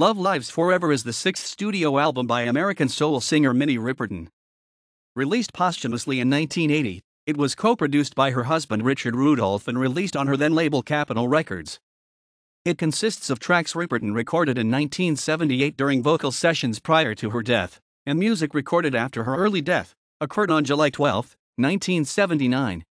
Love Lives Forever is the sixth studio album by American soul singer Minnie Riperton. Released posthumously in 1980, it was co produced by her husband Richard Rudolph and released on her then label Capitol Records. It consists of tracks Riperton recorded in 1978 during vocal sessions prior to her death, and music recorded after her early death, occurred on July 12, 1979.